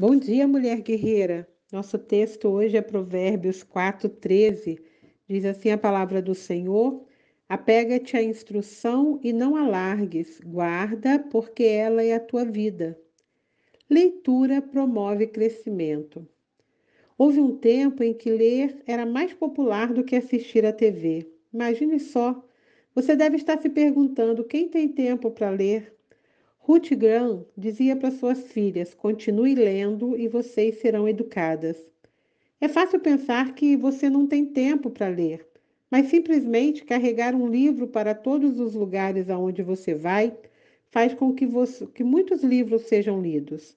Bom dia, mulher guerreira. Nosso texto hoje é Provérbios 4:13. Diz assim a palavra do Senhor: Apega-te à instrução e não alargues, guarda, porque ela é a tua vida. Leitura promove crescimento. Houve um tempo em que ler era mais popular do que assistir à TV. Imagine só. Você deve estar se perguntando quem tem tempo para ler, Ruth Graham dizia para suas filhas: continue lendo e vocês serão educadas. É fácil pensar que você não tem tempo para ler, mas simplesmente carregar um livro para todos os lugares aonde você vai faz com que, você, que muitos livros sejam lidos.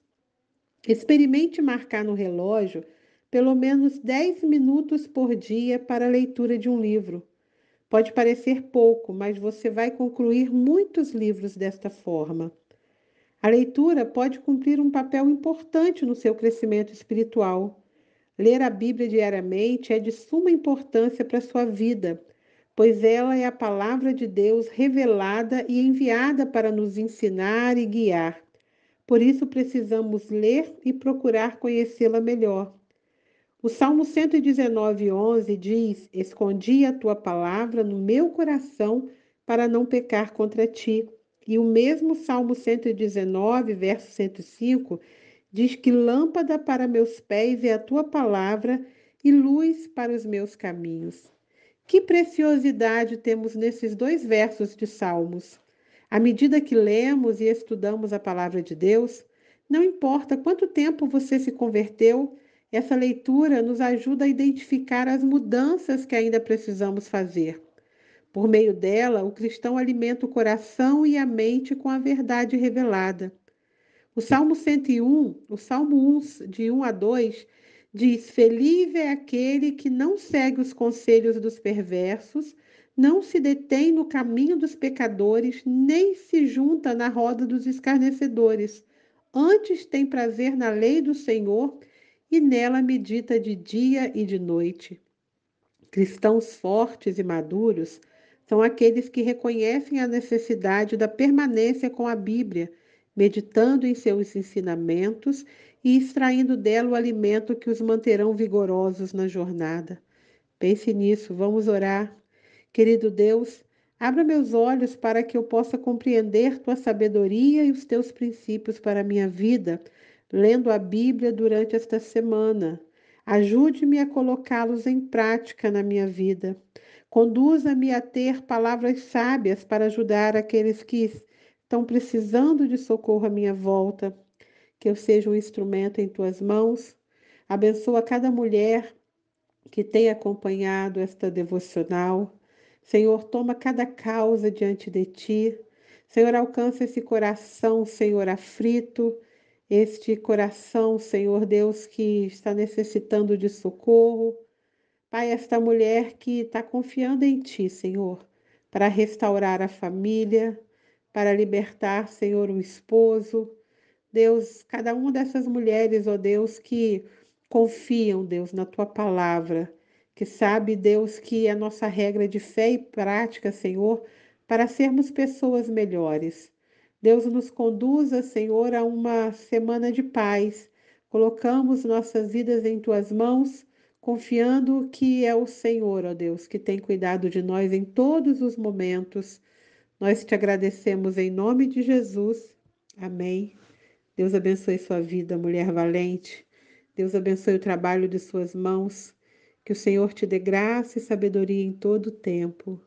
Experimente marcar no relógio pelo menos 10 minutos por dia para a leitura de um livro. Pode parecer pouco, mas você vai concluir muitos livros desta forma. A leitura pode cumprir um papel importante no seu crescimento espiritual. Ler a Bíblia diariamente é de suma importância para a sua vida, pois ela é a palavra de Deus revelada e enviada para nos ensinar e guiar. Por isso precisamos ler e procurar conhecê-la melhor. O Salmo 119:11 diz: Escondi a tua palavra no meu coração para não pecar contra ti. E o mesmo Salmo 119, verso 105, diz que lâmpada para meus pés é a tua palavra e luz para os meus caminhos. Que preciosidade temos nesses dois versos de Salmos. À medida que lemos e estudamos a palavra de Deus, não importa quanto tempo você se converteu, essa leitura nos ajuda a identificar as mudanças que ainda precisamos fazer. Por meio dela, o cristão alimenta o coração e a mente com a verdade revelada. O Salmo 101, o Salmo 1, de 1 a 2, diz: Feliz é aquele que não segue os conselhos dos perversos, não se detém no caminho dos pecadores, nem se junta na roda dos escarnecedores. Antes tem prazer na lei do Senhor e nela medita de dia e de noite. Cristãos fortes e maduros são aqueles que reconhecem a necessidade da permanência com a Bíblia, meditando em seus ensinamentos e extraindo dela o alimento que os manterão vigorosos na jornada. Pense nisso, vamos orar. Querido Deus, abra meus olhos para que eu possa compreender tua sabedoria e os teus princípios para a minha vida, lendo a Bíblia durante esta semana. Ajude-me a colocá-los em prática na minha vida. Conduza-me a ter palavras sábias para ajudar aqueles que estão precisando de socorro à minha volta. Que eu seja um instrumento em tuas mãos. Abençoa cada mulher que tem acompanhado esta devocional. Senhor, toma cada causa diante de ti. Senhor, alcança esse coração, Senhor, aflito, este coração, Senhor Deus, que está necessitando de socorro. Pai, esta mulher que está confiando em Ti, Senhor, para restaurar a família, para libertar, Senhor, o esposo. Deus, cada uma dessas mulheres, ó Deus, que confiam, Deus, na Tua palavra, que sabe, Deus, que é a nossa regra de fé e prática, Senhor, para sermos pessoas melhores. Deus nos conduza, Senhor, a uma semana de paz. Colocamos nossas vidas em Tuas mãos confiando que é o Senhor, ó Deus, que tem cuidado de nós em todos os momentos. Nós te agradecemos em nome de Jesus. Amém. Deus abençoe sua vida, mulher valente. Deus abençoe o trabalho de suas mãos. Que o Senhor te dê graça e sabedoria em todo o tempo.